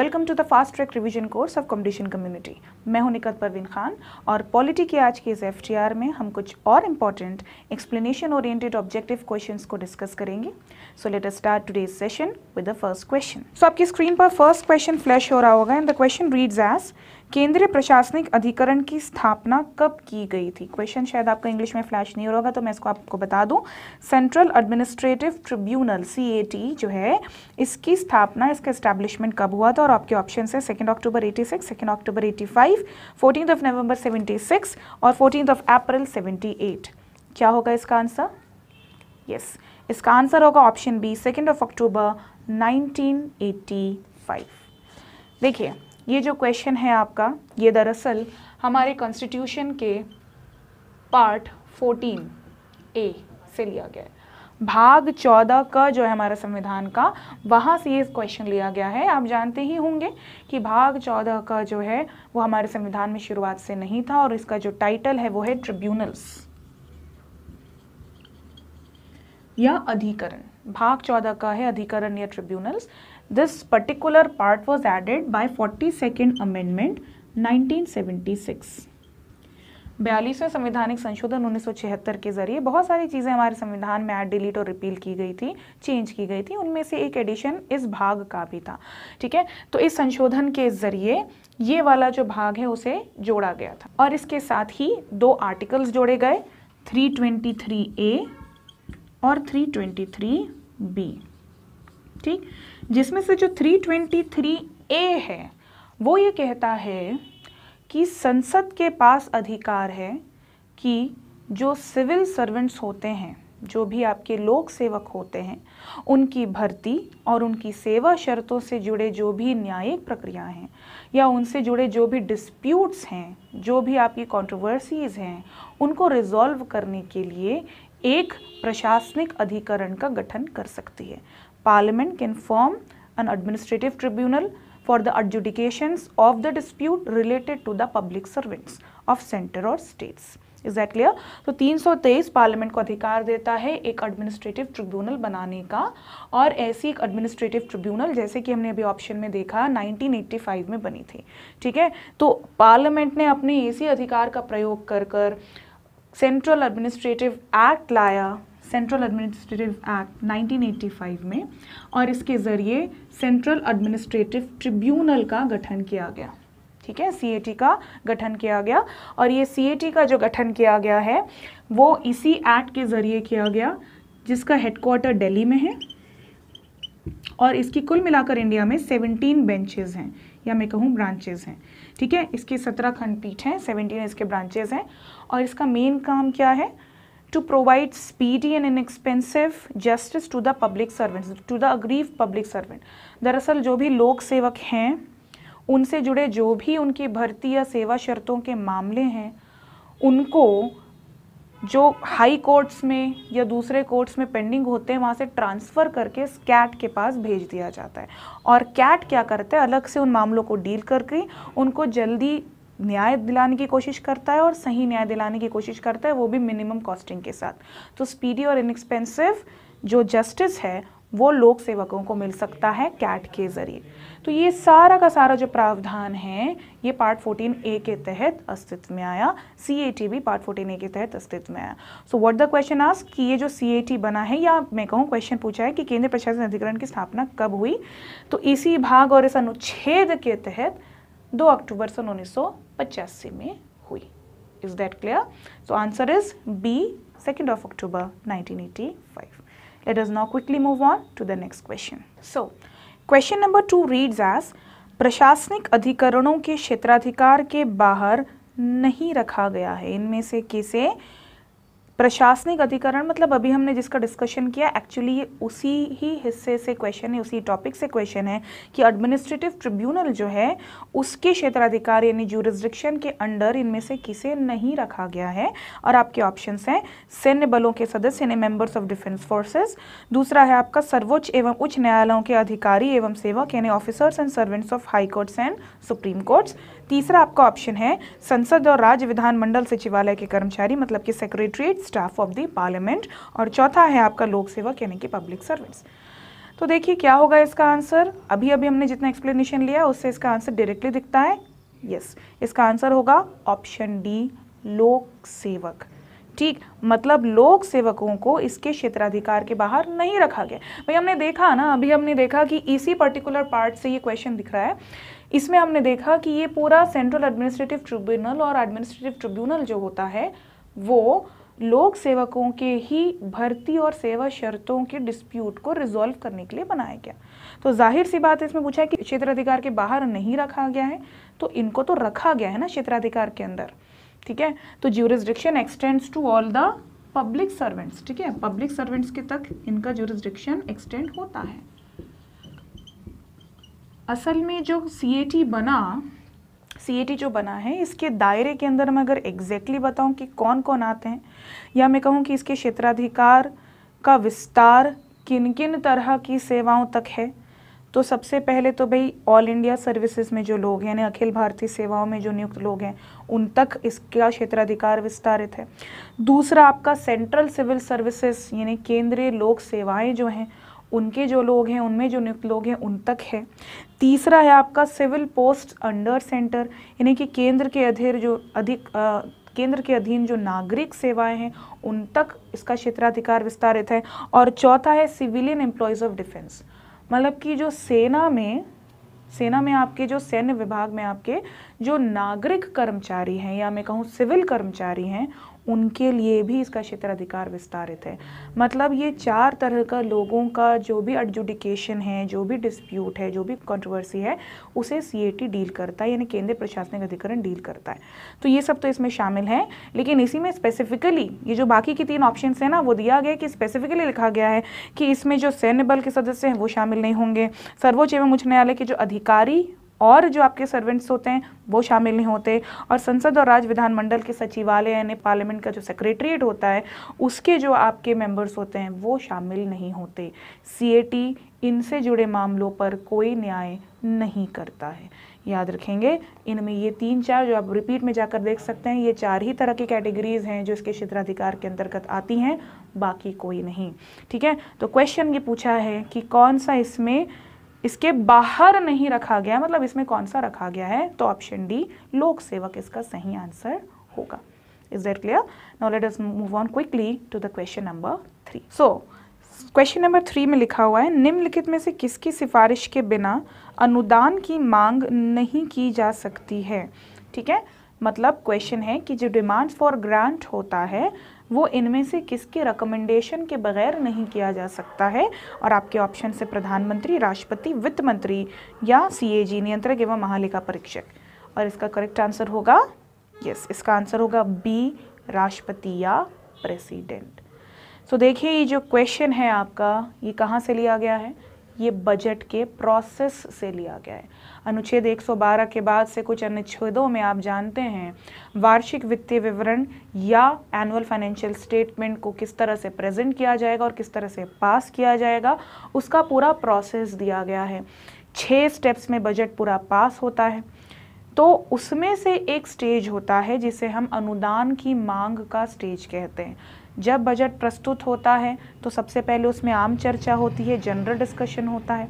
Welcome to the fast track revision course of competition community मैं हूं निकत परवीन खान और polity के आज के इस एफ में हम कुछ और important explanation oriented objective questions को डिस्कस करेंगे so let us start today session with the first question so आपकी स्क्रीन पर फर्स्ट क्वेश्चन फ्लैश हो रहा होगा and the question reads as केंद्रीय प्रशासनिक अधिकरण की स्थापना कब की गई थी क्वेश्चन शायद आपको इंग्लिश में फ्लैश नहीं हो रहा होगा तो मैं इसको आपको बता दूं सेंट्रल एडमिनिस्ट्रेटिव ट्रिब्यूनल सी जो है इसकी स्थापना इसका इस्टेब्लिशमेंट कब हुआ था और आपके ऑप्शन है second October eighty six second October eighty five fourteen of November seventy six और fourteen of April seventy eight क्या होगा इसका आंसर यस yes. इसका आंसर होगा option B second of October nineteen देखिए ये जो क्वेश्चन है आपका ये दरअसल हमारे कॉन्स्टिट्यूशन के पार्ट फोर्टीन ए से लिया गया है भाग चौदह का जो है हमारा संविधान का वहाँ से ये क्वेश्चन लिया गया है आप जानते ही होंगे कि भाग चौदह का जो है वो हमारे संविधान में शुरुआत से नहीं था और इसका जो टाइटल है वो है ट्रिब्यूनल्स या अधिकरण भाग चौदह का है अधिकरण या tribunals This particular part was added by 42nd Amendment 1976. बयालीसवें संवैधानिक संशोधन 1976 के जरिए बहुत सारी चीज़ें हमारे संविधान में ऐड डिलीट और रिपील की गई थी चेंज की गई थी उनमें से एक एडिशन इस भाग का भी था ठीक है तो इस संशोधन के ज़रिए ये वाला जो भाग है उसे जोड़ा गया था और इसके साथ ही दो आर्टिकल्स जोड़े गए 323 ए और 323 बी ठीक जिसमें से जो 323 ए है वो ये कहता है कि संसद के पास अधिकार है कि जो सिविल सर्वेंट्स होते हैं जो भी आपके लोक सेवक होते हैं उनकी भर्ती और उनकी सेवा शर्तों से जुड़े जो भी न्यायिक प्रक्रियाएं हैं या उनसे जुड़े जो भी डिस्प्यूट्स हैं जो भी आपकी कंट्रोवर्सीज़ हैं उनको रिजॉल्व करने के लिए एक प्रशासनिक अधिकरण का गठन कर सकती है parliament can form an administrative tribunal for the adjudication of the dispute related to the public servants of centre और स्टेट्स Is that clear? तो so, 323 पार्लियामेंट को अधिकार देता है एक एडमिनिस्ट्रेटिव ट्रिब्यूनल बनाने का और ऐसी एक एडमिनिस्ट्रेटिव ट्रिब्यूनल जैसे कि हमने अभी ऑप्शन में देखा 1985 में बनी थी ठीक है तो पार्लियामेंट ने अपने इसी अधिकार का प्रयोग कर कर सेंट्रल एडमिनिस्ट्रेटिव एक्ट लाया सेंट्रल एडमिनिस्ट्रेटिव एक्ट 1985 में और इसके ज़रिए सेंट्रल एडमिनिस्ट्रेटिव ट्रिब्यूनल का गठन किया गया ठीक है सी का गठन किया गया और ये सी का जो गठन किया गया है वो इसी एक्ट के ज़रिए किया गया जिसका हेडक्वार्टर दिल्ली में है और इसकी कुल मिलाकर इंडिया में 17 बेंचेस हैं या मैं कहूँ ब्रांचेज हैं ठीक है इसकी सत्रह खंडपीठ हैं सेवनटीन इसके ब्रांचेज हैं और इसका मेन काम क्या है to provide speedy and inexpensive justice to the public servant to the aggrieved public servant दरअसल जो भी लोक सेवक हैं उनसे जुड़े जो भी उनकी भर्ती या सेवा शर्तों के मामले हैं उनको जो हाई कोर्ट्स में या दूसरे कोर्ट्स में पेंडिंग होते हैं वहाँ से ट्रांसफ़र करके कैट के पास भेज दिया जाता है और कैट क्या करते हैं अलग से उन मामलों को डील करके उनको जल्दी न्याय दिलाने की कोशिश करता है और सही न्याय दिलाने की कोशिश करता है वो भी मिनिमम कॉस्टिंग के साथ तो स्पीडी और इनएक्सपेंसिव जो जस्टिस है वो लोक सेवकों को मिल सकता है कैट के ज़रिए तो ये सारा का सारा जो प्रावधान है ये पार्ट 14 ए के तहत अस्तित्व में आया सी ए टी भी पार्ट 14 ए के तहत अस्तित्व में आया so what the question ask कि ये जो सी ए टी बना है या मैं कहूँ क्वेश्चन पूछा है कि केंद्र प्रशासन अधिकरण की स्थापना कब हुई तो इसी भाग और इस अनुच्छेद के तहत दो अक्टूबर सन उन्नीस पचासी में हुई is that clear so answer is B second of October 1985 let us now quickly move on to the next question so question number two reads as प्रशासनिक अधिकरणों के क्षेत्राधिकार के बाहर नहीं रखा गया है इनमें से किसे प्रशासनिक अधिकरण मतलब अभी हमने जिसका डिस्कशन किया एक्चुअली ये उसी ही हिस्से से क्वेश्चन है उसी टॉपिक से क्वेश्चन है कि एडमिनिस्ट्रेटिव ट्रिब्यूनल जो है उसके क्षेत्राधिकार यानी जूरिस्डिक्शन के अंडर इनमें से किसे नहीं रखा गया है और आपके ऑप्शन हैं सैन्य बलों के सदस्य यानी मेंबर्स ऑफ डिफेंस फोर्सेज दूसरा है आपका सर्वोच्च एवं उच्च न्यायालयों के अधिकारी एवं सेवक यानी officers and servants of high courts and supreme courts तीसरा आपका ऑप्शन है संसद और राज्य विधानमंडल सचिवालय के कर्मचारी मतलब कि secretariat staff of the parliament और चौथा है आपका लोक सेवक यानी कि पब्लिक सर्वेंट्स तो देखिए क्या होगा इसका आंसर अभी अभी हमने जितना एक्सप्लेनेशन लिया उससे इसका आंसर डायरेक्टली दिखता है यस yes. इसका आंसर होगा ऑप्शन डी लोक सेवक ठीक मतलब लोक सेवकों को इसके क्षेत्राधिकार के बाहर नहीं रखा गया भाई हमने देखा ना अभी हमने देखा कि इसी पर्टिकुलर पार्ट से ये क्वेश्चन दिख रहा है इसमें हमने देखा कि ये पूरा सेंट्रल एडमिनिस्ट्रेटिव ट्रिब्यूनल और एडमिनिस्ट्रेटिव ट्रिब्यूनल जो होता है वो लोक सेवकों के ही भर्ती और सेवा शर्तों के डिस्प्यूट को रिजॉल्व करने के लिए बनाया गया तो जाहिर सी बात है इसमें पूछा है कि क्षेत्राधिकार के बाहर नहीं रखा गया है तो इनको तो रखा गया है ना क्षेत्राधिकार के अंदर ठीक है तो jurisdiction extends to all the public servants ठीक है पब्लिक सर्वेंट्स के तक इनका ज्यूरिस्डिक्शन एक्सटेंड होता है असल में जो सी बना सी जो बना है इसके दायरे के अंदर मैं अगर एग्जैक्टली बताऊं कि कौन कौन आते हैं या मैं कहूं कि इसके क्षेत्राधिकार का विस्तार किन किन तरह की सेवाओं तक है तो सबसे पहले तो भाई ऑल इंडिया सर्विसेज में जो लोग हैं यानी अखिल भारतीय सेवाओं में जो नियुक्त लोग हैं उन तक इसका क्षेत्राधिकार विस्तारित है दूसरा आपका सेंट्रल सिविल सर्विसेज यानी केंद्रीय लोक सेवाएं जो हैं उनके जो लोग हैं उनमें जो नियुक्त लोग हैं उन तक है तीसरा है आपका सिविल पोस्ट अंडर सेंटर यानी कि केंद्र के अधीर जो अधिक आ, केंद्र के अधीन जो नागरिक सेवाएं हैं उन तक इसका क्षेत्राधिकार विस्तारित है और चौथा है सिविलियन एम्प्लॉयज़ ऑफ डिफेंस मतलब कि जो सेना में सेना में आपके जो सैन्य विभाग में आपके जो नागरिक कर्मचारी हैं या मैं कहूँ सिविल कर्मचारी हैं उनके लिए भी इसका क्षेत्राधिकार विस्तारित है मतलब ये चार तरह का लोगों का जो भी एडजुडिकेशन है जो भी डिस्प्यूट है जो भी कंट्रोवर्सी है उसे सी डील करता है यानी केंद्रीय प्रशासनिक अधिकरण डील करता है तो ये सब तो इसमें शामिल है लेकिन इसी में स्पेसिफिकली ये जो बाकी की तीन ऑप्शन है ना वो दिया गया कि स्पेसिफिकली लिखा गया है कि इसमें जो सैन्य बल के सदस्य हैं वो शामिल नहीं होंगे सर्वोच्च एवं उच्च न्यायालय के जो अधिकारी और जो आपके सर्वेंट्स होते हैं वो शामिल नहीं होते और संसद और राज्य विधानमंडल के सचिवालय यानी पार्लियामेंट का जो सेक्रेटरीट होता है उसके जो आपके मेंबर्स होते हैं वो शामिल नहीं होते सी इनसे जुड़े मामलों पर कोई न्याय नहीं करता है याद रखेंगे इनमें ये तीन चार जो आप रिपीट में जाकर देख सकते हैं ये चार ही तरह की कैटेगरीज हैं जो इसके क्षेत्राधिकार के अंतर्गत आती हैं बाकी कोई नहीं ठीक है तो क्वेश्चन ये पूछा है कि कौन सा इसमें इसके बाहर नहीं रखा गया मतलब इसमें कौन सा रखा गया है तो ऑप्शन डी लोक सेवक इसका सही आंसर होगा is that clear now let us move on quickly to the question number three so question number three में लिखा हुआ है निम्नलिखित में से किसकी सिफारिश के बिना अनुदान की मांग नहीं की जा सकती है ठीक है मतलब क्वेश्चन है कि जो डिमांड फॉर ग्रांट होता है वो इनमें से किसके रिकमेंडेशन के बगैर नहीं किया जा सकता है और आपके ऑप्शन से प्रधानमंत्री राष्ट्रपति वित्त मंत्री या सीएजी नियंत्रक एवं महालेखा परीक्षक और इसका करेक्ट आंसर होगा यस इसका आंसर होगा बी राष्ट्रपति या प्रेसिडेंट तो so, देखिए ये जो क्वेश्चन है आपका ये कहाँ से लिया गया है ये बजट के प्रोसेस से लिया गया है अनुच्छेद 112 के बाद से कुछ अनुच्छेदों में आप जानते हैं वार्षिक वित्तीय विवरण या एनुअल फाइनेंशियल स्टेटमेंट को किस तरह से प्रेजेंट किया जाएगा और किस तरह से पास किया जाएगा उसका पूरा प्रोसेस दिया गया है छः स्टेप्स में बजट पूरा पास होता है तो उसमें से एक स्टेज होता है जिसे हम अनुदान की मांग का स्टेज कहते हैं जब बजट प्रस्तुत होता है तो सबसे पहले उसमें आम चर्चा होती है जनरल डिस्कशन होता है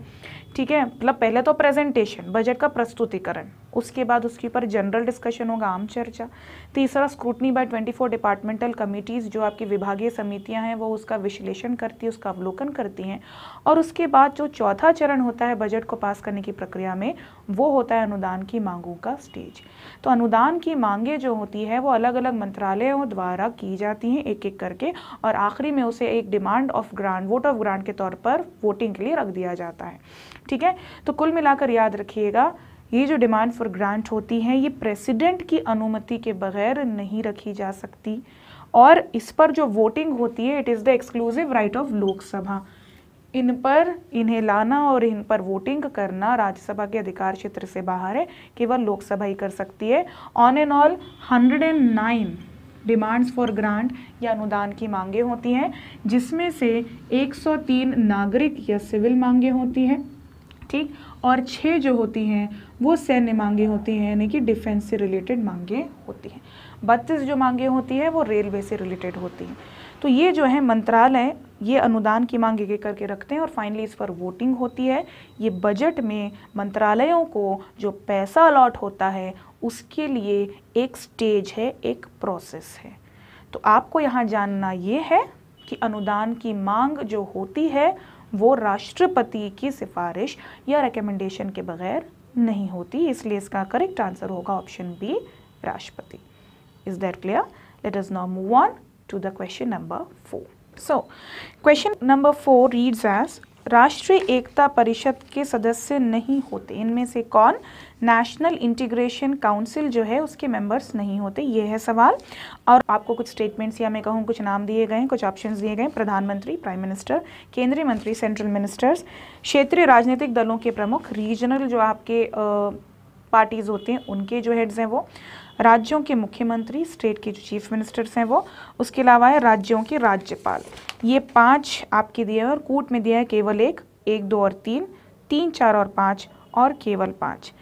ठीक है मतलब पहले तो प्रेजेंटेशन बजट का प्रस्तुतिकरण उसके बाद उसके ऊपर जनरल डिस्कशन होगा आम चर्चा तीसरा स्क्रूटनी बाय 24 डिपार्टमेंटल कमिटीज़ जो आपकी विभागीय समितियां हैं वो उसका विश्लेषण करती है उसका अवलोकन करती हैं और उसके बाद जो चौथा चरण होता है बजट को पास करने की प्रक्रिया में वो होता है अनुदान की मांगों का स्टेज तो अनुदान की मांगें जो होती है वो अलग अलग मंत्रालयों द्वारा की जाती हैं एक एक करके और आखिरी में उसे एक demand of grant vote of grant के तौर पर वोटिंग के लिए रख दिया जाता है ठीक है तो कुल मिलाकर याद रखिएगा ये जो डिमांड फॉर ग्रांट होती हैं ये प्रेसिडेंट की अनुमति के बगैर नहीं रखी जा सकती और इस पर जो वोटिंग होती है it is the exclusive right of Lok Sabha इन पर इन्हें लाना और इन पर वोटिंग करना राज्यसभा के अधिकार क्षेत्र से बाहर है केवल लोकसभा ही कर सकती है on and all 109 demands for grant या अनुदान की मांगे होती हैं जिसमें से 103 नागरिक या सिविल मांगे होती हैं ठीक और छः जो होती हैं वो सैन्य मांगे होती हैं यानी कि डिफेंस से रिलेटेड मांगे होती हैं बत्तीस जो मांगे होती हैं वो रेलवे से रिलेटेड होती हैं तो ये जो है मंत्रालय ये अनुदान की मांग एक करके रखते हैं और फाइनली इस पर वोटिंग होती है ये बजट में मंत्रालयों को जो पैसा अलॉट होता है उसके लिए एक स्टेज है एक प्रोसेस है तो आपको यहाँ जानना ये है कि अनुदान की मांग जो होती है वो राष्ट्रपति की सिफारिश या रिकमेंडेशन के बगैर नहीं होती इसलिए इसका करेक्ट आंसर होगा ऑप्शन बी राष्ट्रपति is that clear let us now move on to the question number four so question number four reads as राष्ट्रीय एकता परिषद के सदस्य नहीं होते इनमें से कौन नेशनल इंटीग्रेशन काउंसिल जो है उसके मेंबर्स नहीं होते ये है सवाल और आपको कुछ स्टेटमेंट्स या मैं कहूँ कुछ नाम दिए गए कुछ ऑप्शंस दिए गए प्रधानमंत्री प्राइम मिनिस्टर केंद्रीय मंत्री सेंट्रल मिनिस्टर्स क्षेत्रीय राजनीतिक दलों के प्रमुख रीजनल जो आपके पार्टीज़ होते हैं उनके जो हेड्स हैं वो राज्यों के मुख्यमंत्री स्टेट के जो चीफ मिनिस्टर्स हैं वो उसके अलावा है राज्यों के राज्यपाल ये पाँच आपके दिए हैं और कूट में दिया है केवल एक एक दो और तीन तीन चार और पाँच और केवल पाँच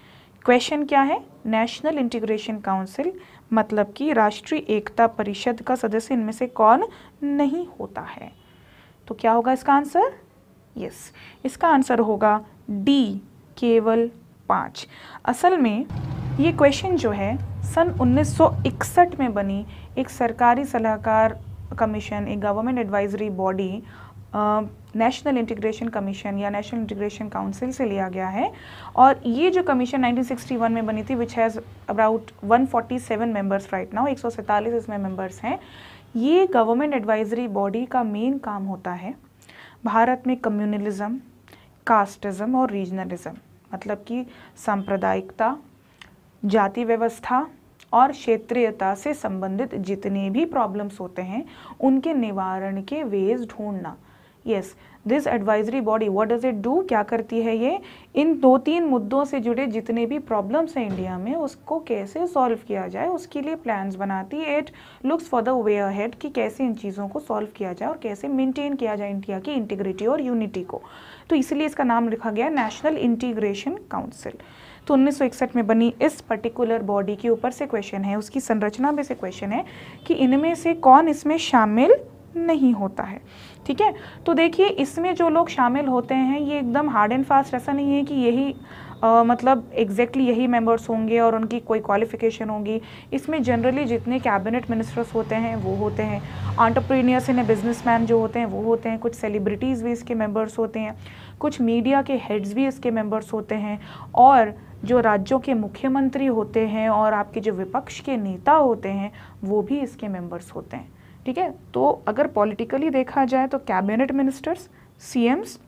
क्वेश्चन क्या है नेशनल इंटीग्रेशन काउंसिल मतलब कि राष्ट्रीय एकता परिषद का सदस्य इनमें से कौन नहीं होता है तो क्या होगा इसका आंसर यस इसका आंसर होगा डी केवल पाँच असल में ये क्वेश्चन जो है सन 1961 में बनी एक सरकारी सलाहकार कमीशन एक government advisory body national integration commission या नेशनल इंटीग्रेशन काउंसिल से लिया गया है और ये जो कमीशन 1961 में बनी थी which has about 147 members right now एक इसमें मेंबर्स हैं ये गवर्नमेंट एडवाइजरी बॉडी का मेन काम होता है भारत में कम्युनलिज्म कास्टिज़म और रीजनलिज़म मतलब कि सांप्रदायिकता जाति व्यवस्था और क्षेत्रीयता से संबंधित जितने भी प्रॉब्लम्स होते हैं उनके निवारण के वेज ढूंढना yes this advisory body what does it do क्या करती है ये इन दो तीन मुद्दों से जुड़े जितने भी प्रॉब्लम्स हैं इंडिया में उसको कैसे सॉल्व किया जाए उसके लिए प्लान्स बनाती है it looks for the way ahead कि कैसे इन चीज़ों को सॉल्व किया जाए और कैसे मेंटेन किया जाए इंडिया की इंटीग्रिटी और यूनिटी को तो इसलिए इसका नाम लिखा गया नेशनल इंटीग्रेशन काउंसिल तो उन्नीस में बनी इस पर्टिकुलर बॉडी के ऊपर से क्वेश्चन है उसकी संरचना में से क्वेश्चन है कि इनमें से कौन इसमें शामिल नहीं होता है ठीक है तो देखिए इसमें जो लोग शामिल होते हैं ये एकदम हार्ड एंड फास्ट ऐसा नहीं है कि यही आ, मतलब एग्जैक्टली exactly यही मेंबर्स होंगे और उनकी कोई क्वालिफिकेशन होगी इसमें जनरली जितने कैबिनेट मिनिस्टर्स होते हैं वो होते हैं ऑन्टरप्रीनियर्स इन बिजनेसमैन जो होते हैं वो होते हैं कुछ सेलिब्रिटीज़ भी इसके मेंबर्स होते हैं कुछ मीडिया के हेड्स भी इसके मेंबर्स होते हैं और जो राज्यों के मुख्यमंत्री होते हैं और आपके जो विपक्ष के नेता होते हैं वो भी इसके मेंबर्स होते हैं ठीक है तो अगर पॉलिटिकली देखा जाए तो cabinet ministers CMs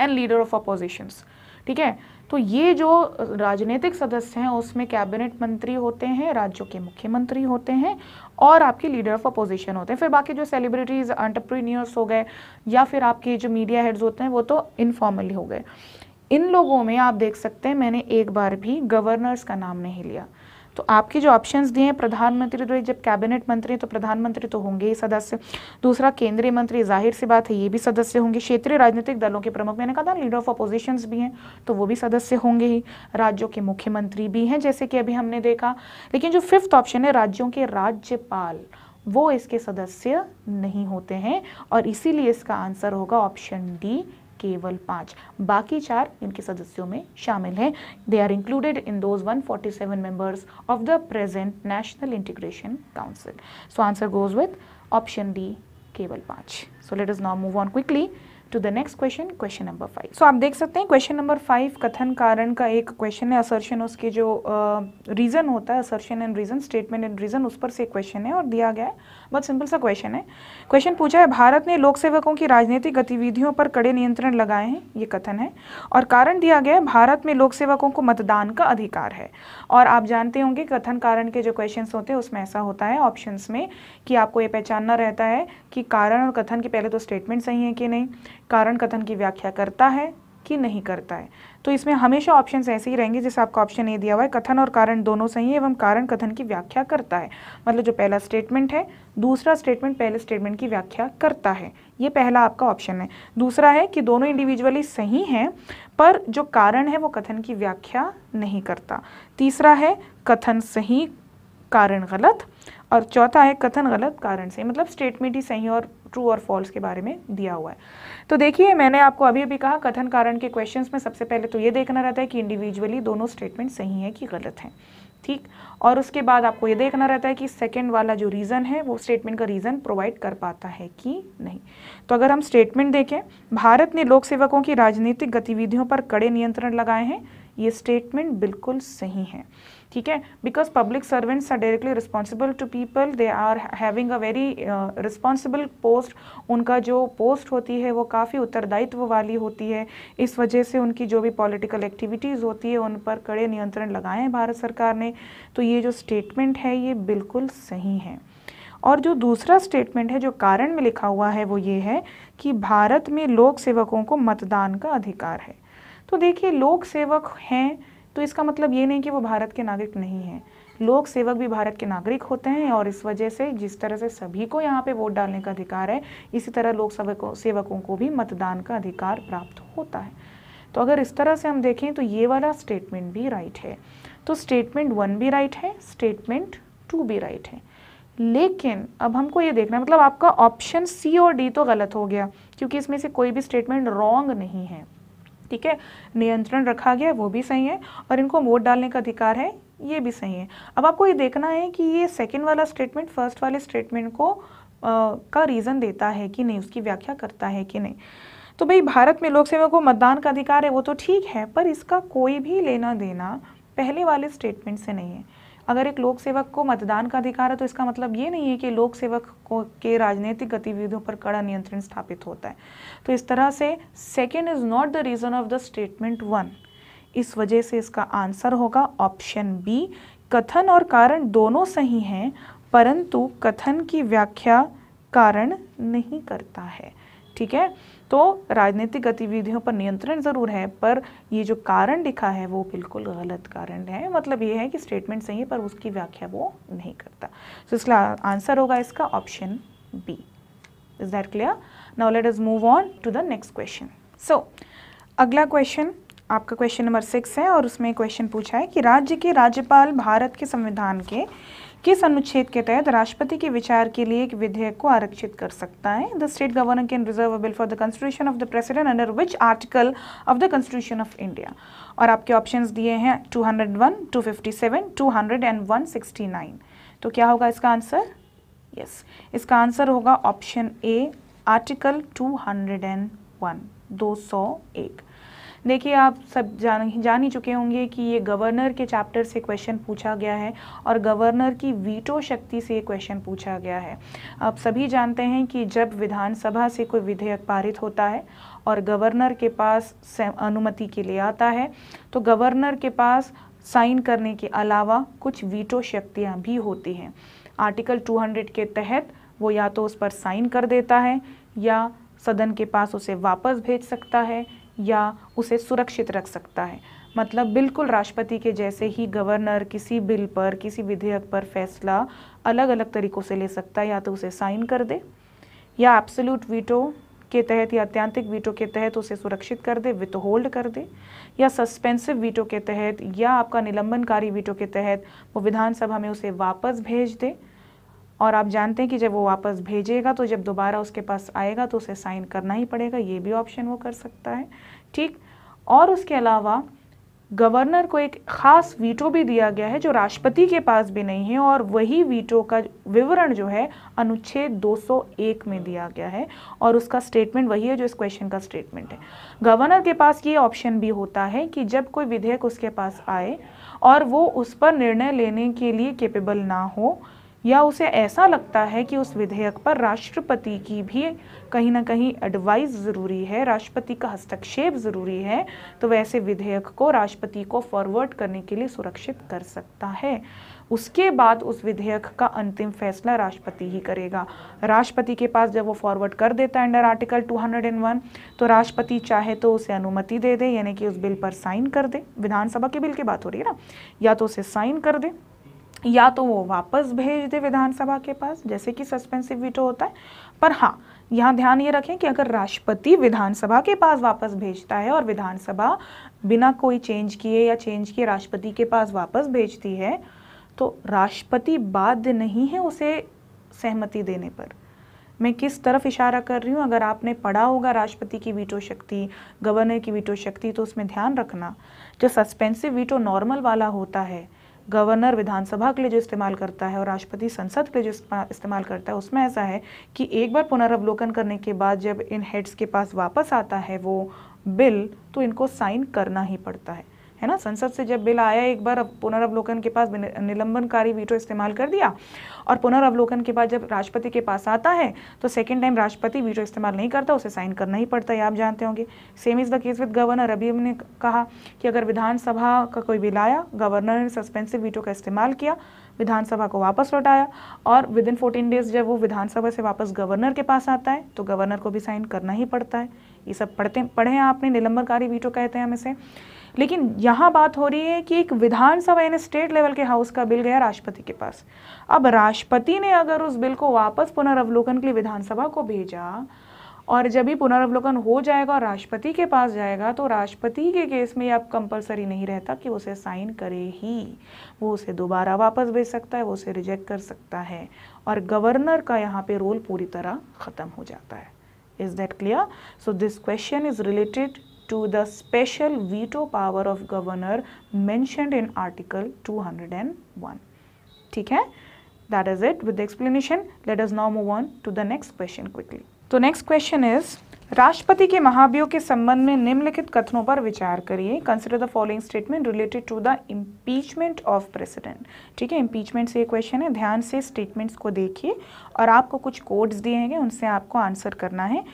and leader of oppositions ठीक है तो ये जो राजनीतिक सदस्य हैं उसमें कैबिनेट मंत्री होते हैं राज्यों के मुख्यमंत्री होते हैं और आपके लीडर ऑफ अपोजिशन होते हैं फिर बाकी जो सेलिब्रिटीज़ एंटरप्रीनियर्स हो गए या फिर आपके जो मीडिया हेड्स होते हैं वो तो इनफॉर्मली हो गए इन लोगों में आप देख सकते हैं मैंने एक बार भी गवर्नर्स का नाम नहीं लिया तो आपके जो ऑप्शंस दिए हैं प्रधानमंत्री तो जब कैबिनेट मंत्री तो प्रधानमंत्री तो होंगे ही सदस्य दूसरा केंद्रीय मंत्री जाहिर सी बात है ये भी सदस्य होंगे क्षेत्रीय राजनीतिक दलों के प्रमुख मैंने कहा था लीडर ऑफ अपोजिशन भी हैं तो वो भी सदस्य होंगे ही राज्यों के मुख्यमंत्री भी हैं जैसे कि अभी हमने देखा लेकिन जो फिफ्थ ऑप्शन है राज्यों के राज्यपाल वो इसके सदस्य नहीं होते हैं और इसीलिए इसका आंसर होगा ऑप्शन डी केवल पांच बाकी चार इनके सदस्यों में शामिल हैं they are included in those 147 members of the present national integration council so answer goes with option D केवल पांच so let us now move on quickly to the next question question number five so आप देख सकते हैं question number five कथन कारण का एक क्वेश्चन है असर्शन उसके जो रीज़न uh, होता है assertion and reason statement and reason उस पर से क्वेश्चन है और दिया गया है बहुत सिंपल सा क्वेश्चन है क्वेश्चन पूछा है भारत ने लोक सेवकों की राजनीतिक गतिविधियों पर कड़े नियंत्रण लगाए हैं ये कथन है और कारण दिया गया है भारत में लोक सेवकों को मतदान का अधिकार है और आप जानते होंगे कथन कारण के जो क्वेश्चन होते हैं उसमें ऐसा होता है ऑप्शन में कि आपको ये पहचानना रहता है कि कारण और कथन की पहले तो स्टेटमेंट सही है कि नहीं कारण कथन की व्याख्या करता है कि नहीं करता है तो इसमें हमेशा ऑप्शन ऐसे ही रहेंगे जैसे आपको ऑप्शन ए दिया हुआ है कथन और कारण दोनों सही है एवं कारण कथन की व्याख्या करता है मतलब जो पहला स्टेटमेंट है दूसरा स्टेटमेंट पहले स्टेटमेंट की व्याख्या करता है ये पहला आपका ऑप्शन है दूसरा है कि दोनों इंडिविजुअली सही हैं पर जो कारण है वो कथन की व्याख्या नहीं करता तीसरा है कथन सही कारण गलत और चौथा है कथन गलत कारण सही मतलब स्टेटमेंट ही सही और ट्रू और फॉल्स के बारे में दिया हुआ है तो देखिए मैंने आपको अभी अभी कहा कथन कारण के क्वेश्चंस में सबसे पहले तो ये देखना रहता है कि इंडिविजुअली दोनों स्टेटमेंट सही है कि गलत है ठीक और उसके बाद आपको ये देखना रहता है कि सेकेंड वाला जो रीज़न है वो स्टेटमेंट का रीज़न प्रोवाइड कर पाता है कि नहीं तो अगर हम स्टेटमेंट देखें भारत ने लोक सेवकों की राजनीतिक गतिविधियों पर कड़े नियंत्रण लगाए हैं ये स्टेटमेंट बिल्कुल सही है ठीक है because public servants are directly responsible to people they are having a very responsible post उनका जो पोस्ट होती है वो काफ़ी उत्तरदायित्व वाली होती है इस वजह से उनकी जो भी पॉलिटिकल एक्टिविटीज़ होती है उन पर कड़े नियंत्रण लगाए हैं भारत सरकार ने तो ये जो स्टेटमेंट है ये बिल्कुल सही है और जो दूसरा स्टेटमेंट है जो कारण में लिखा हुआ है वो ये है कि भारत में लोक सेवकों को मतदान का अधिकार है तो देखिए लोक सेवक हैं तो इसका मतलब ये नहीं कि वो भारत के नागरिक नहीं हैं लोक सेवक भी भारत के नागरिक होते हैं और इस वजह से जिस तरह से सभी को यहाँ पे वोट डालने का अधिकार है इसी तरह लोक सेवकों सेवकों को भी मतदान का अधिकार प्राप्त होता है तो अगर इस तरह से हम देखें तो ये वाला स्टेटमेंट भी राइट है तो स्टेटमेंट वन भी राइट है स्टेटमेंट टू भी राइट है लेकिन अब हमको ये देखना है मतलब आपका ऑप्शन सी और डी तो गलत हो गया क्योंकि इसमें से कोई भी स्टेटमेंट रॉन्ग नहीं है ठीक है नियंत्रण रखा गया वो भी सही है और इनको वोट डालने का अधिकार है ये भी सही है अब आपको ये देखना है कि ये सेकेंड वाला स्टेटमेंट फर्स्ट वाले स्टेटमेंट को आ, का रीज़न देता है कि नहीं उसकी व्याख्या करता है कि नहीं तो भाई भारत में लोक सेवा को मतदान का अधिकार है वो तो ठीक है पर इसका कोई भी लेना देना पहले वाले स्टेटमेंट से नहीं है अगर एक लोक सेवक को मतदान का अधिकार है तो इसका मतलब ये नहीं है कि लोक सेवक को के राजनीतिक गतिविधियों पर कड़ा नियंत्रण स्थापित होता है तो इस तरह से second is not the reason of the statement one इस वजह से इसका आंसर होगा ऑप्शन बी कथन और कारण दोनों सही हैं परंतु कथन की व्याख्या कारण नहीं करता है ठीक है तो राजनीतिक गतिविधियों पर नियंत्रण ज़रूर है पर ये जो कारण लिखा है वो बिल्कुल गलत कारण है मतलब ये है कि स्टेटमेंट सही है पर उसकी व्याख्या वो नहीं करता सो so, इसका आंसर होगा इसका option B is that clear now let us move on to the next question so अगला क्वेश्चन आपका क्वेश्चन नंबर सिक्स है और उसमें क्वेश्चन पूछा है कि राज्य के राज्यपाल भारत के संविधान के किस अनुच्छेद के तहत राष्ट्रपति के विचार के लिए एक विधेयक को आरक्षित कर सकता है the state governor can reserve bill for the constitution of the president under which article of the constitution of India और आपके ऑप्शंस दिए हैं 201, 257, 200 एंड 169 तो क्या होगा इसका आंसर यस yes. इसका आंसर होगा ऑप्शन ए आर्टिकल 201 201 देखिए आप सब जान जान ही चुके होंगे कि ये गवर्नर के चैप्टर से क्वेश्चन पूछा गया है और गवर्नर की वीटो शक्ति से ये क्वेश्चन पूछा गया है आप सभी जानते हैं कि जब विधानसभा से कोई विधेयक पारित होता है और गवर्नर के पास अनुमति के लिए आता है तो गवर्नर के पास साइन करने के अलावा कुछ वीटो शक्तियाँ भी होती हैं आर्टिकल 200 के तहत वो या तो उस पर साइन कर देता है या सदन के पास उसे वापस भेज सकता है या उसे सुरक्षित रख सकता है मतलब बिल्कुल राष्ट्रपति के जैसे ही गवर्नर किसी बिल पर किसी विधेयक पर फैसला अलग अलग तरीक़ों से ले सकता है या तो उसे साइन कर दे या एब्सोल्यूट वीटो के तहत या अत्यंतिक वीटो के तहत उसे सुरक्षित कर दे विथ होल्ड कर दे या सस्पेंसिव वीटो के तहत या आपका निलंबनकारी वीटो के तहत वो विधानसभा में उसे वापस भेज दे और आप जानते हैं कि जब वो वापस भेजेगा तो जब दोबारा उसके पास आएगा तो उसे साइन करना ही पड़ेगा ये भी ऑप्शन वो कर सकता है ठीक और उसके अलावा गवर्नर को एक खास वीटो भी दिया गया है जो राष्ट्रपति के पास भी नहीं है और वही वीटो का विवरण जो है अनुच्छेद 201 में दिया गया है और उसका स्टेटमेंट वही है जो इस क्वेश्चन का स्टेटमेंट है गवर्नर के पास ये ऑप्शन भी होता है कि जब कोई विधेयक उसके पास आए और वो उस पर निर्णय लेने के लिए केपेबल ना हो या उसे ऐसा लगता है कि उस विधेयक पर राष्ट्रपति की भी कहीं ना कहीं एडवाइस ज़रूरी है राष्ट्रपति का हस्तक्षेप ज़रूरी है तो वैसे विधेयक को राष्ट्रपति को फॉरवर्ड करने के लिए सुरक्षित कर सकता है उसके बाद उस विधेयक का अंतिम फैसला राष्ट्रपति ही करेगा राष्ट्रपति के पास जब वो फॉरवर्ड कर देता है अंडर आर्टिकल 201 तो राष्ट्रपति चाहे तो उसे अनुमति दे दे यानी कि उस बिल पर साइन कर दे विधानसभा के बिल की बात हो रही है ना या तो उसे साइन कर दे या तो वो वापस भेज दे विधानसभा के पास जैसे कि सस्पेंसिव वीटो होता है पर हाँ यहाँ ध्यान ये रखें कि अगर राष्ट्रपति विधानसभा के पास वापस भेजता है और विधानसभा बिना कोई चेंज किए या चेंज किए राष्ट्रपति के पास वापस भेजती है तो राष्ट्रपति बाध्य नहीं है उसे सहमति देने पर मैं किस तरफ इशारा कर रही हूँ अगर आपने पढ़ा होगा राष्ट्रपति की वीटो शक्ति गवर्नर की वीटो शक्ति तो उसमें ध्यान रखना जो सस्पेंसिव वीटो नॉर्मल वाला होता है गवर्नर विधानसभा के लिए जो इस्तेमाल करता है और राष्ट्रपति संसद के लिए जो इस्तेमाल करता है उसमें ऐसा है कि एक बार पुनर्वलोकन करने के बाद जब इन हेड्स के पास वापस आता है वो बिल तो इनको साइन करना ही पड़ता है है ना संसद से जब बिल आया एक बार पुनर्वलोकन के पास निलंबनकारी वीटो इस्तेमाल कर दिया और पुनर्वलोकन के बाद जब राष्ट्रपति के पास आता है तो सेकेंड टाइम राष्ट्रपति वीटो इस्तेमाल नहीं करता उसे साइन करना ही पड़ता है आप जानते होंगे same is the case with governor अभी हमने कहा कि अगर विधानसभा का कोई बिल आया गवर्नर ने सस्पेंसिव वीटो का इस्तेमाल किया विधानसभा को वापस लौटाया और विद इन फोर्टीन डेज जब वो विधानसभा से वापस गवर्नर के पास आता है तो गवर्नर को भी साइन करना ही पड़ता है ये सब पढ़ते पढ़े हैं आपने निलंबनकारी वीटो कहते हैं हम इसे लेकिन यहाँ बात हो रही है कि एक विधानसभा यानी स्टेट लेवल के हाउस का बिल गया राष्ट्रपति के पास अब राष्ट्रपति ने अगर उस बिल को वापस पुनर्वलोकन के लिए विधानसभा को भेजा और जब भी पुनरावलोकन हो जाएगा और राष्ट्रपति के पास जाएगा तो राष्ट्रपति के केस में अब कंपलसरी नहीं रहता कि उसे साइन करे ही वो उसे दोबारा वापस भेज सकता है वो उसे रिजेक्ट कर सकता है और गवर्नर का यहाँ पे रोल पूरी तरह ख़त्म हो जाता है is that clear so this question is related to the special veto power of governor mentioned in article two ठीक है that is it with explanation let us now move on to the next question quickly तो next question is राष्ट्रपति के महाभियोग के संबंध में निम्नलिखित कथनों पर विचार करिए consider the following statement related to the impeachment of president ठीक है इम्पीचमेंट से ये क्वेश्चन है ध्यान से स्टेटमेंट्स को देखिए और आपको कुछ कोड्स दिए हैं उनसे आपको आंसर करना है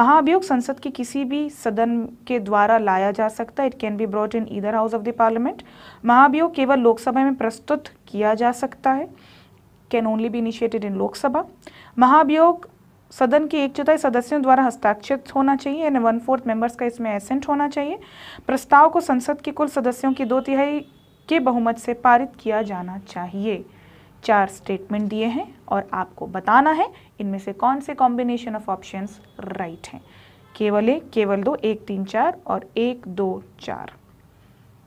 महाभियोग संसद के किसी भी सदन के द्वारा लाया जा सकता है it can be brought in either house of the parliament महाभियोग केवल लोकसभा में प्रस्तुत किया जा सकता है can only be initiated in Lok Sabha महाभियोग सदन के एक चौथाई सदस्यों द्वारा हस्ताक्षर होना चाहिए यानी वन फोर्थ मेंबर्स का इसमें एसेंट होना चाहिए प्रस्ताव को संसद के कुल सदस्यों की दो तिहाई के बहुमत से पारित किया जाना चाहिए चार स्टेटमेंट दिए हैं और आपको बताना है इनमें से कौन से कॉम्बिनेशन ऑफ ऑप्शंस राइट हैं केवल एक केवल दो एक तीन चार और एक दो चार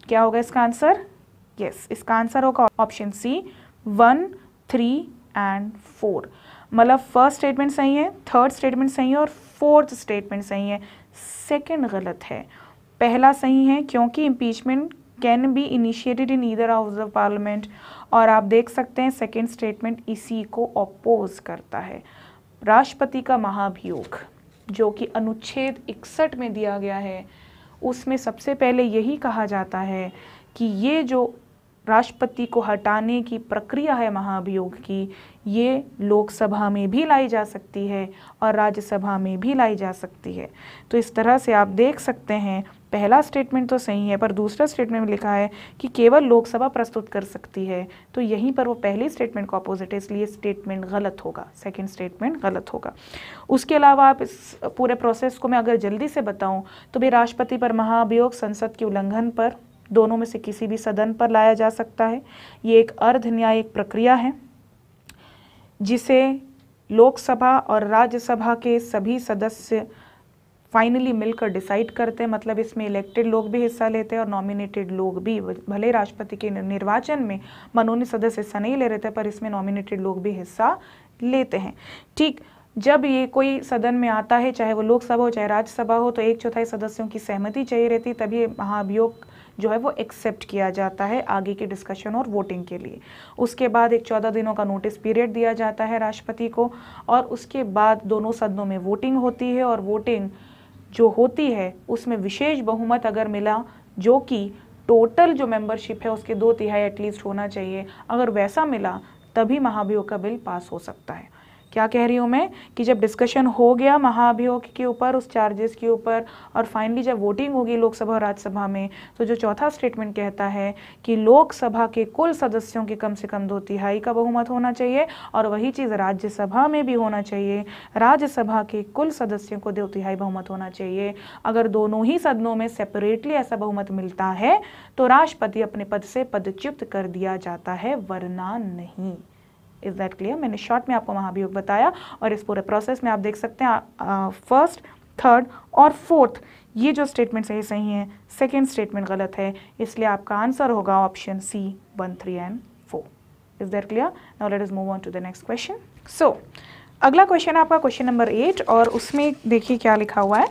क्या होगा इसका आंसर यस yes, इसका आंसर होगा option C one three and four मतलब फर्स्ट स्टेटमेंट सही है थर्ड स्टेटमेंट सही है और फोर्थ स्टेटमेंट सही है सेकंड गलत है पहला सही है क्योंकि impeachment can be initiated in either house of parliament और आप देख सकते हैं सेकंड स्टेटमेंट इसी को अपोज करता है राष्ट्रपति का महाभियोग जो कि अनुच्छेद इकसठ में दिया गया है उसमें सबसे पहले यही कहा जाता है कि ये जो राष्ट्रपति को हटाने की प्रक्रिया है महाभियोग की ये लोकसभा में भी लाई जा सकती है और राज्यसभा में भी लाई जा सकती है तो इस तरह से आप देख सकते हैं पहला स्टेटमेंट तो सही है पर दूसरा स्टेटमेंट में लिखा है कि केवल लोकसभा प्रस्तुत कर सकती है तो यहीं पर वो पहली स्टेटमेंट का अपोजिट है इसलिए स्टेटमेंट गलत होगा सेकंड स्टेटमेंट गलत होगा उसके अलावा आप इस पूरे प्रोसेस को मैं अगर जल्दी से बताऊं तो भी राष्ट्रपति पर महाभियोग संसद के उल्लंघन पर दोनों में से किसी भी सदन पर लाया जा सकता है ये एक अर्ध न्यायिक प्रक्रिया है जिसे लोकसभा और राज्यसभा के सभी सदस्य फाइनली मिलकर डिसाइड करते हैं मतलब इसमें इलेक्टेड लोग भी हिस्सा लेते हैं और नॉमिनेटेड लोग भी भले राष्ट्रपति के निर्वाचन में मनोनीत सदस्य हिस्सा नहीं ले रहे थे पर इसमें नॉमिनेटेड लोग भी हिस्सा लेते हैं ठीक जब ये कोई सदन में आता है चाहे वो लोकसभा हो चाहे राज्यसभा हो तो एक चौथाई सदस्यों की सहमति चाहिए रहती तभी महाभियोग जो है वो एक्सेप्ट किया जाता है आगे की डिस्कशन और वोटिंग के लिए उसके बाद एक चौदह दिनों का नोटिस पीरियड दिया जाता है राष्ट्रपति को और उसके बाद दोनों सदनों में वोटिंग होती है और वोटिंग जो होती है उसमें विशेष बहुमत अगर मिला जो कि टोटल जो मेंबरशिप है उसके दो तिहाई एटलीस्ट होना चाहिए अगर वैसा मिला तभी महाभियोग का बिल पास हो सकता है क्या कह रही हूँ मैं कि जब डिस्कशन हो गया महाभियोग के ऊपर उस चार्जेस के ऊपर और फाइनली जब वोटिंग होगी लोकसभा और राज्यसभा में तो जो चौथा स्टेटमेंट कहता है कि लोकसभा के कुल सदस्यों के कम से कम दो तिहाई का बहुमत होना चाहिए और वही चीज़ राज्यसभा में भी होना चाहिए राज्यसभा के कुल सदस्यों को दो तिहाई बहुमत होना चाहिए अगर दोनों ही सदनों में सेपरेटली ऐसा बहुमत मिलता है तो राष्ट्रपति अपने पद से पदच्युत कर दिया जाता है वरना नहीं इज़ दैट क्लियर मैंने शॉर्ट में आपको महाभियोग बताया और इस पूरे प्रोसेस में आप देख सकते हैं फर्स्ट थर्ड और फोर्थ ये जो स्टेटमेंट सही सही है सेकेंड स्टेटमेंट गलत है इसलिए आपका आंसर होगा option C one three and four is that clear now let us move on to the next question so अगला क्वेश्चन है आपका क्वेश्चन नंबर एट और उसमें देखिए क्या लिखा हुआ है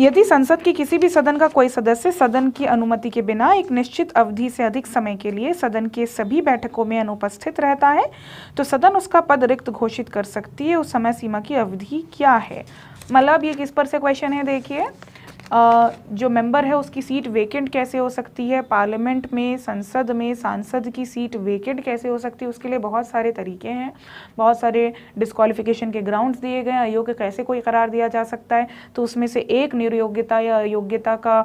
यदि संसद के किसी भी सदन का कोई सदस्य सदन की अनुमति के बिना एक निश्चित अवधि से अधिक समय के लिए सदन के सभी बैठकों में अनुपस्थित रहता है तो सदन उसका पद रिक्त घोषित कर सकती है उस समय सीमा की अवधि क्या है मतलब ये किस पर से क्वेश्चन है देखिए जो मेंबर है उसकी सीट वेकेंट कैसे हो सकती है पार्लियामेंट में संसद में सांसद की सीट वेकेंट कैसे हो सकती है उसके लिए बहुत सारे तरीके हैं बहुत सारे डिस्कालिफिकेशन के ग्राउंड्स दिए गए अयोग्य कैसे कोई करार दिया जा सकता है तो उसमें से एक निर्योग्यता या अयोग्यता का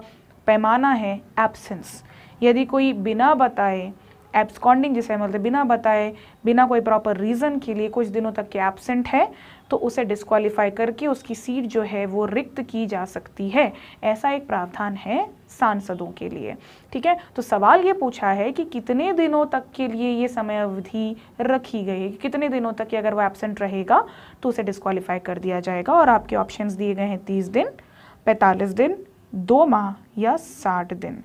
पैमाना है एब्सेंस यदि कोई बिना बताए एब्सकॉन्डिंग जिसे मतलब बिना बताए बिना कोई प्रॉपर रीज़न के लिए कुछ दिनों तक के एबसेंट है तो उसे डिस्कालीफाई करके उसकी सीट जो है वो रिक्त की जा सकती है ऐसा एक प्रावधान है सांसदों के लिए ठीक है तो सवाल ये पूछा है कि कितने दिनों तक के लिए ये समय अवधि रखी गई है कितने दिनों तक कि अगर वो एबसेंट रहेगा तो उसे डिस्कालीफाई कर दिया जाएगा और आपके ऑप्शन दिए गए हैं तीस दिन पैंतालीस दिन दो माह या साठ दिन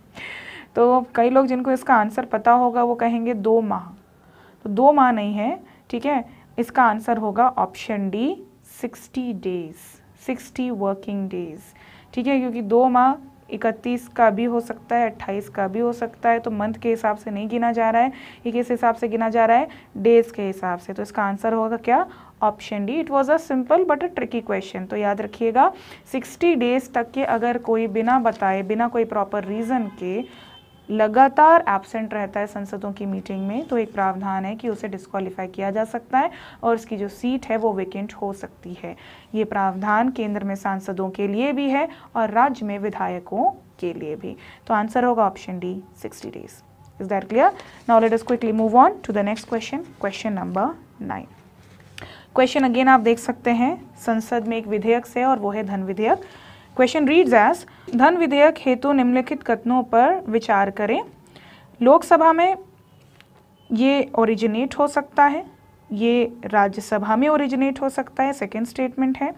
तो कई लोग जिनको इसका आंसर पता होगा वो कहेंगे दो माह तो दो माह नहीं है ठीक है इसका आंसर होगा option D 60 days 60 working days ठीक है क्योंकि दो माह इकतीस का भी हो सकता है अट्ठाईस का भी हो सकता है तो मंथ के हिसाब से नहीं गिना जा रहा है ये किस हिसाब से गिना जा रहा है डेज के हिसाब से तो इसका आंसर होगा क्या option D it was a simple but a tricky question तो याद रखिएगा 60 डेज तक के अगर कोई बिना बताए बिना कोई प्रॉपर रीज़न के लगातार एबसेंट रहता है संसदों की मीटिंग में तो एक प्रावधान है कि उसे डिस्कालीफाई किया जा सकता है और उसकी जो सीट है वो वेकेंट हो सकती है ये प्रावधान केंद्र में सांसदों के लिए भी है और राज्य में विधायकों के लिए भी तो आंसर होगा option D sixty days is that clear now let quickly move on to the next question question number nine question again आप देख सकते हैं संसद में एक विधेयक से और वो है धन विधेयक क्वेश्चन रीड्स एज धन विधेयक हेतु निम्नलिखित कथनों पर विचार करें लोकसभा में ये ओरिजिनेट हो सकता है ये राज्यसभा में ओरिजिनेट हो सकता है सेकेंड स्टेटमेंट है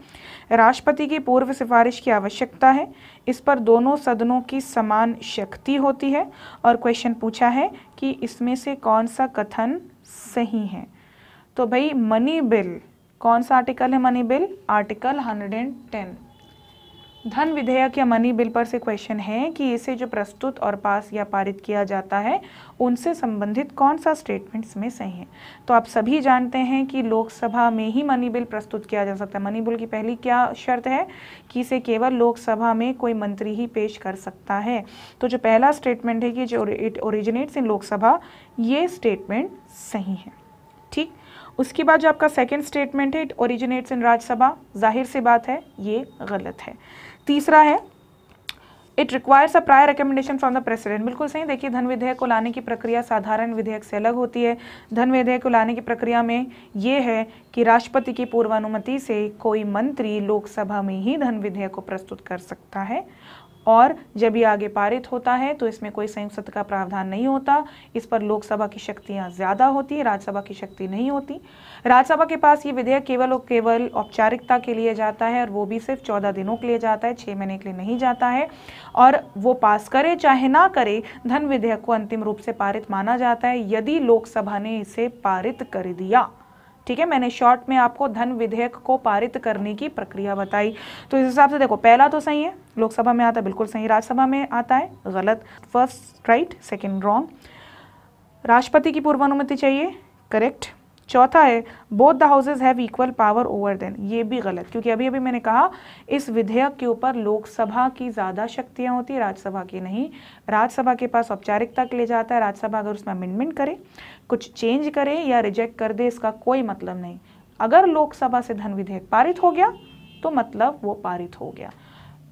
राष्ट्रपति की पूर्व सिफारिश की आवश्यकता है इस पर दोनों सदनों की समान शक्ति होती है और क्वेश्चन पूछा है कि इसमें से कौन सा कथन सही है तो भाई मनी बिल कौन सा आर्टिकल है मनी बिल आर्टिकल 110 धन विधेयक या मनी बिल पर से क्वेश्चन है कि इसे जो प्रस्तुत और पास या पारित किया जाता है उनसे संबंधित कौन सा स्टेटमेंट्स में सही है तो आप सभी जानते हैं कि लोकसभा में ही मनी बिल प्रस्तुत किया जा सकता है मनी बिल की पहली क्या शर्त है कि इसे केवल लोकसभा में कोई मंत्री ही पेश कर सकता है तो जो पहला स्टेटमेंट है कि जो इट ओरिजिनेट्स इन लोकसभा ये स्टेटमेंट सही है ठीक उसके बाद जो आपका सेकंड स्टेटमेंट है इट ओरिजिनेट्स इन राज्यसभा जाहिर सी बात है ये गलत है तीसरा है it requires a prior recommendation from the president बिल्कुल सही देखिए धन विधेयक को लाने की प्रक्रिया साधारण विधेयक से अलग होती है धन विधेयक को लाने की प्रक्रिया में ये है कि राष्ट्रपति की पूर्वानुमति से कोई मंत्री लोकसभा में ही धन विधेयक को प्रस्तुत कर सकता है और जब ये आगे पारित होता है तो इसमें कोई संयुक्त सत्र का प्रावधान नहीं होता इस पर लोकसभा की शक्तियां ज़्यादा होती है राज्यसभा की शक्ति नहीं होती राज्यसभा के पास ये विधेयक केवल और केवल औपचारिकता के लिए जाता है और वो भी सिर्फ चौदह दिनों के लिए जाता है छः महीने के लिए नहीं जाता है और वो पास करे चाहे ना करे धन विधेयक को अंतिम रूप से पारित माना जाता है यदि लोकसभा ने इसे पारित कर दिया ठीक है मैंने शॉर्ट में आपको धन विधेयक को पारित करने की प्रक्रिया बताई तो इस हिसाब से देखो पहला तो सही है लोकसभा में आता है बिल्कुल सही राज्यसभा में आता है गलत फर्स्ट राइट सेकेंड रॉन्ग राष्ट्रपति की पूर्वानुमति चाहिए करेक्ट चौथा है both the houses have equal power over then ये भी गलत क्योंकि अभी अभी मैंने कहा इस विधेयक के ऊपर लोकसभा की ज़्यादा शक्तियाँ होती राज्यसभा की नहीं राज्यसभा के पास औपचारिकता के लिए जाता है राज्यसभा अगर उसमें अमेंडमेंट करे कुछ चेंज करे या रिजेक्ट कर दे इसका कोई मतलब नहीं अगर लोकसभा से धन विधेयक पारित हो गया तो मतलब वो पारित हो गया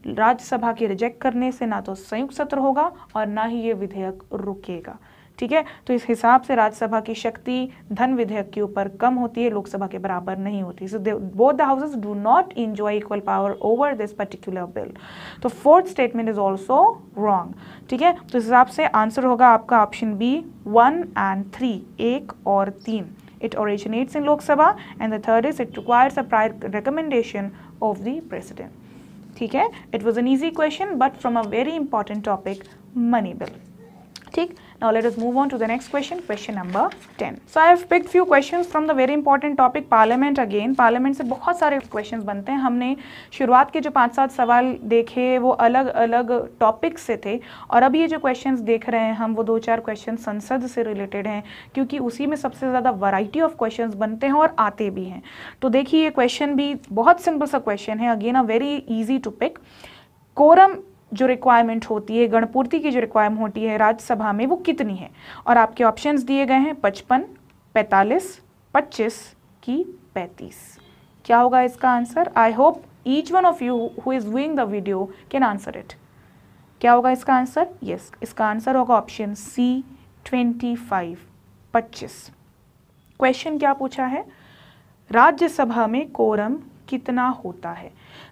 राज्यसभा के रिजेक्ट करने से ना तो संयुक्त सत्र होगा और ना ही ये विधेयक रुकेगा ठीक है तो इस हिसाब से राज्यसभा की शक्ति धन विधेयक के ऊपर कम होती है लोकसभा के बराबर नहीं होती so both the houses do not enjoy equal power over this particular bill तो fourth statement is also wrong ठीक है तो इस हिसाब से आंसर होगा आपका option B one and three एक और तीन it originates in Lok Sabha and the third is it requires a prior recommendation of the president ठीक है it was an easy question but from a very important topic money bill ठीक Now let us move on to the next question, question number 10. So I have picked few questions from the very important topic parliament again. Parliament से बहुत सारे questions बनते हैं हमने शुरुआत के जो पाँच सात सवाल देखे वो अलग अलग टॉपिक से थे और अब ये जो questions देख रहे हैं हम वो दो चार क्वेश्चन संसद से रिलेटेड हैं क्योंकि उसी में सबसे ज़्यादा वैरायटी ऑफ क्वेश्चन बनते हैं और आते भी हैं तो देखिए ये क्वेश्चन भी बहुत सिंपल सा क्वेश्चन है again a very easy to pick quorum जो रिक्वायरमेंट होती है गणपूर्ति की जो रिक्वायरमेंट होती है राज्यसभा में वो कितनी है और आपके ऑप्शंस दिए गए हैं पचपन पैंतालीस पच्चीस की पैंतीस क्या होगा इसका answer I hope each one of you who is doing the video can answer it क्या होगा इसका आंसर यस yes, इसका आंसर होगा ऑप्शन सी ट्वेंटी फाइव पच्चीस क्वेश्चन क्या पूछा है राज्यसभा में कोरम कितना होता है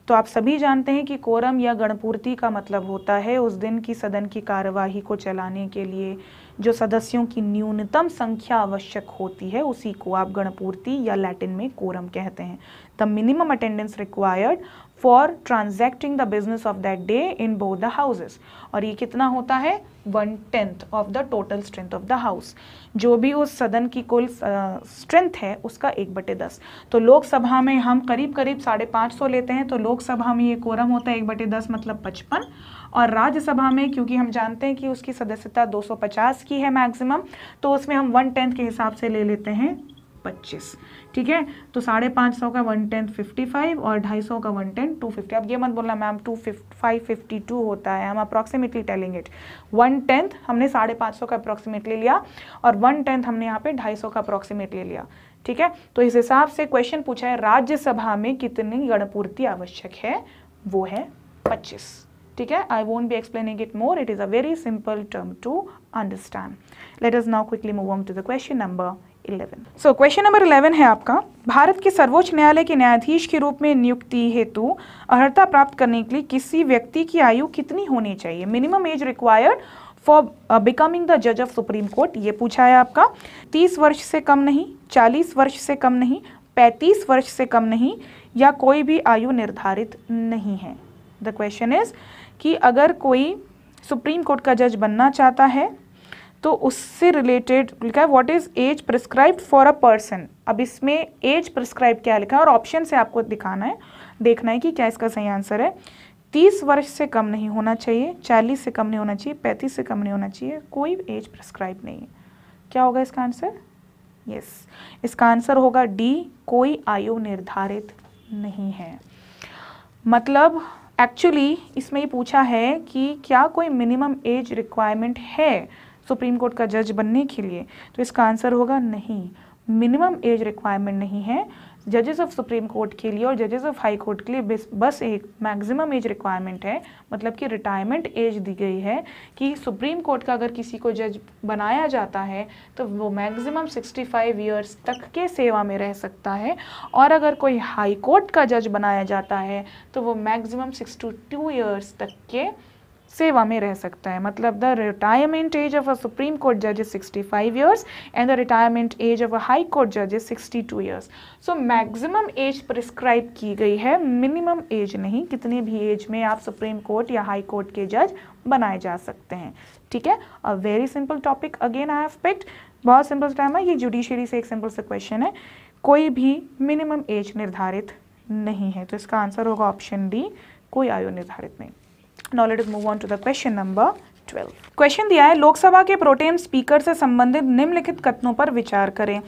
तो आप सभी जानते हैं कि कोरम या गणपूर्ति का मतलब होता है उस दिन की सदन की कार्यवाही को चलाने के लिए जो सदस्यों की न्यूनतम संख्या आवश्यक होती है उसी को आप गणपूर्ति या लैटिन में कोरम कहते हैं the minimum attendance required for transacting the business of that day in both the houses और ये कितना होता है one tenth of the total strength of the house जो भी उस सदन की कुल स्ट्रेंथ है उसका एक बटे दस तो लोकसभा में हम करीब करीब साढ़े पाँच सौ लेते हैं तो लोकसभा में ये कोरम होता है एक बटे दस मतलब पचपन और राज्यसभा में क्योंकि हम जानते हैं कि उसकी सदस्यता दो सौ पचास की है मैक्सिमम तो उसमें हम वन टेंथ के हिसाब से ले लेते हैं पच्चीस ठीक है तो साढ़े पाँच सौ का वन टेंथ फिफ्टी फाइव और ढाई सौ का वन टेंथ टू फिफ्टी अब ये मत बोलना ma'am two five fifty two होता है हम approximately telling it one tenth हमने साढ़े पाँच सौ का अप्रॉक्सीमेटली लिया और वन टेंथ हमने यहाँ पे ढाई सौ का अप्रॉक्सीमेटली लिया ठीक है तो इस हिसाब से क्वेश्चन पूछा है राज्यसभा में कितनी गणपूर्ति आवश्यक है वो है पच्चीस ठीक है I won't be explaining it more it is a very simple term to understand let us now quickly move on to the question number eleven सो क्वेश्चन नंबर इलेवन है आपका भारत के सर्वोच्च न्यायालय के न्यायाधीश के रूप में नियुक्ति हेतु अर्ता प्राप्त करने के लिए किसी व्यक्ति की आयु कितनी होनी चाहिए minimum age required for becoming the जज ऑफ सुप्रीम कोर्ट ये पूछा है आपका तीस वर्ष से कम नहीं चालीस वर्ष से कम नहीं पैंतीस वर्ष से कम नहीं या कोई भी आयु निर्धारित नहीं है द क्वेश्चन इज कि अगर कोई सुप्रीम कोर्ट का जज बनना चाहता है तो उससे रिलेटेड लिखा है what is age prescribe for a person अब इसमें एज प्रिस्क्राइब क्या लिखा है और ऑप्शन से आपको दिखाना है देखना है कि क्या इसका सही आंसर है तीस वर्ष से कम नहीं होना चाहिए चालीस से कम नहीं होना चाहिए पैंतीस से कम नहीं होना चाहिए कोई एज प्रिस्क्राइब नहीं है क्या होगा इसका आंसर यस इसका आंसर होगा डी कोई आयु निर्धारित नहीं है मतलब एक्चुअली इसमें ये पूछा है कि क्या कोई मिनिमम एज रिक्वायरमेंट है सुप्रीम कोर्ट का जज बनने के लिए तो इसका आंसर होगा नहीं मिनिमम एज रिक्वायरमेंट नहीं है जजेस ऑफ सुप्रीम कोर्ट के लिए और जजेस ऑफ हाई कोर्ट के लिए बस एक मैक्सिमम एज रिक्वायरमेंट है मतलब कि रिटायरमेंट एज दी गई है कि सुप्रीम कोर्ट का अगर किसी को जज बनाया जाता है तो वो मैक्सिमम 65 ईयर्स तक के सेवा में रह सकता है और अगर कोई हाई कोर्ट का जज बनाया जाता है तो वो मैक्सिमम टू ईयर्स तक के सेवा में रह सकता है मतलब the retirement age of a supreme court जज is 65 years and the retirement age of a high court जज is 62 years so maximum age prescribe की गई है मिनिमम एज नहीं कितने भी एज में आप सुप्रीम कोर्ट या हाई कोर्ट के जज बनाए जा सकते हैं ठीक है a very simple topic again I expect बहुत सिंपल टाइम है ये जुडिशियरी से एक सिंपल सा क्वेश्चन है कोई भी मिनिमम एज निर्धारित नहीं है तो इसका आंसर होगा ऑप्शन डी कोई आयु निर्धारित नहीं no let us move on to the question number twelve question दिया है लोकसभा के प्रोटेम स्पीकर से संबंधित निम्नलिखित कथनों पर विचार करें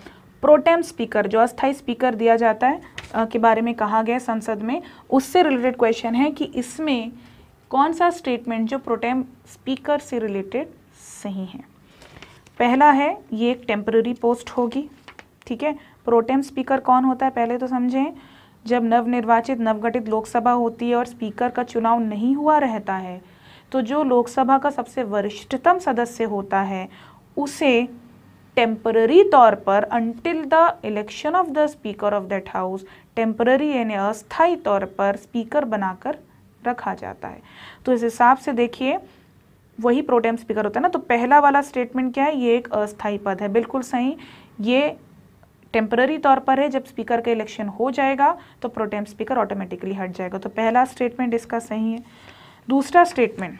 प्रोटेम स्पीकर जो अस्थायी स्पीकर दिया जाता है के बारे में कहा गया संसद में उससे रिलेटेड क्वेश्चन है कि इसमें कौन सा स्टेटमेंट जो प्रोटेम स्पीकर से रिलेटेड सही है पहला है ये एक टेम्प्ररी पोस्ट होगी ठीक है प्रोटेम स्पीकर कौन होता है पहले तो समझें जब नवनिर्वाचित नवगठित लोकसभा होती है और स्पीकर का चुनाव नहीं हुआ रहता है तो जो लोकसभा का सबसे वरिष्ठतम सदस्य होता है उसे टेम्पररी तौर पर until the election of the speaker of that house temporary यानी अस्थाई तौर पर स्पीकर बनाकर रखा जाता है तो इस हिसाब से देखिए वही प्रोटेम स्पीकर होता है ना तो पहला वाला स्टेटमेंट क्या है ये एक अस्थाई पद है बिल्कुल सही ये टेम्पररी तौर पर है जब स्पीकर का इलेक्शन हो जाएगा तो प्रोटेम स्पीकर ऑटोमेटिकली हट जाएगा तो पहला स्टेटमेंट इसका सही है दूसरा स्टेटमेंट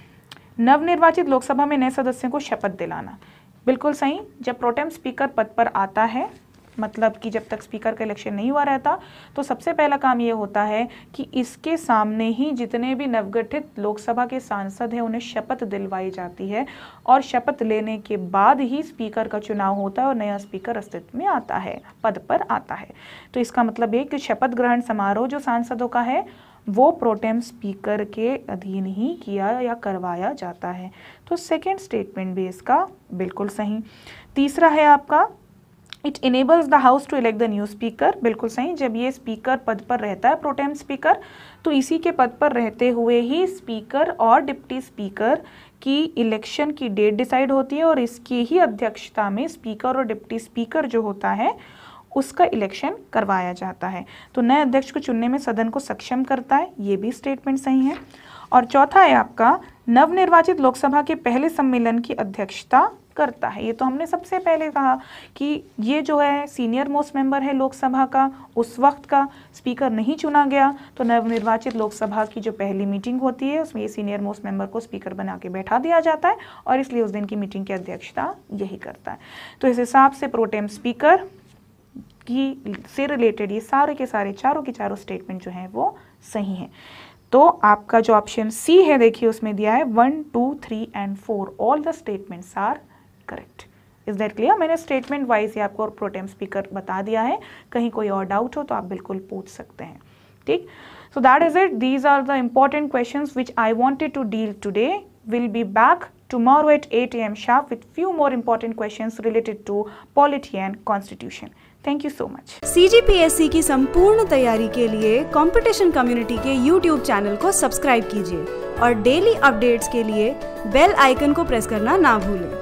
नवनिर्वाचित लोकसभा में नए सदस्यों को शपथ दिलाना बिल्कुल सही जब प्रोटेम स्पीकर पद पर आता है मतलब कि जब तक स्पीकर का इलेक्शन नहीं हुआ रहता तो सबसे पहला काम ये होता है कि इसके सामने ही जितने भी नवगठित लोकसभा के सांसद हैं उन्हें शपथ दिलवाई जाती है और शपथ लेने के बाद ही स्पीकर का चुनाव होता है और नया स्पीकर अस्तित्व में आता है पद पर आता है तो इसका मतलब ये कि शपथ ग्रहण समारोह जो सांसदों का है वो प्रोटेम स्पीकर के अधीन ही किया या करवाया जाता है तो सेकेंड स्टेटमेंट भी इसका बिल्कुल सही तीसरा है आपका it enables the house to elect the new speaker बिल्कुल सही जब ये स्पीकर पद पर रहता है प्रोटेम स्पीकर तो इसी के पद पर रहते हुए ही स्पीकर और डिप्टी स्पीकर की इलेक्शन की डेट डिसाइड होती है और इसकी ही अध्यक्षता में स्पीकर और डिप्टी स्पीकर जो होता है उसका इलेक्शन करवाया जाता है तो नए अध्यक्ष को चुनने में सदन को सक्षम करता है ये भी स्टेटमेंट सही है और चौथा है आपका नवनिर्वाचित लोकसभा के पहले सम्मेलन की अध्यक्षता करता है ये तो हमने सबसे पहले कहा कि ये जो है सीनियर मोस्ट मेंबर है लोकसभा का उस वक्त का स्पीकर नहीं चुना गया तो नवनिर्वाचित लोकसभा की जो पहली मीटिंग होती है उसमें ये सीनियर मोस्ट मेंबर को स्पीकर बना के बैठा दिया जाता है और इसलिए उस दिन की मीटिंग की अध्यक्षता यही करता है तो इस हिसाब से प्रोटेम स्पीकर की से रिलेटेड ये सारे के सारे चारों के चारों स्टेटमेंट जो हैं वो सही हैं तो आपका जो ऑप्शन सी है देखिए उसमें दिया है one two three and four all the statements are correct is that clear मैंने स्टेटमेंट वाइज ही आपको प्रोटेम स्पीकर बता दिया है कहीं कोई और डाउट हो तो आप बिल्कुल पूछ सकते हैं ठीक so that is it these are the important questions which i wanted to deal today we'll be back tomorrow at 8 am sharp with few more important questions related to polity and constitution thank you so much सी की संपूर्ण तैयारी के लिए competition community के YouTube channel को subscribe कीजिए और डेली अपडेट्स के लिए बेल आइकन को प्रेस करना ना भूलें